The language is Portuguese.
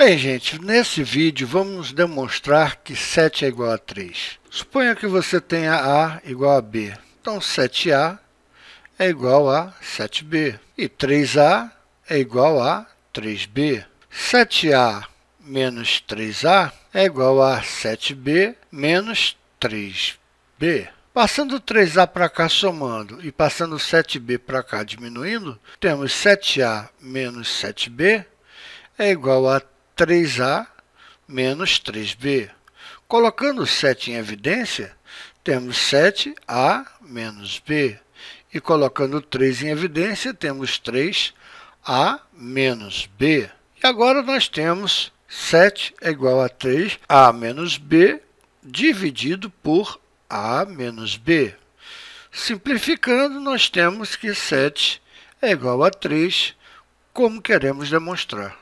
Bem, gente, nesse vídeo vamos demonstrar que 7 é igual a 3. Suponha que você tenha A igual a B. Então, 7A é igual a 7B. E 3A é igual a 3B. 7A menos 3A é igual a 7B menos 3B. Passando 3A para cá somando e passando 7B para cá diminuindo, temos 7A menos 7B é igual a 3A menos 3B. Colocando 7 em evidência, temos 7A menos B. E colocando 3 em evidência, temos 3A menos B. E agora nós temos 7 é igual a 3A menos B dividido por A menos B. Simplificando, nós temos que 7 é igual a 3, como queremos demonstrar.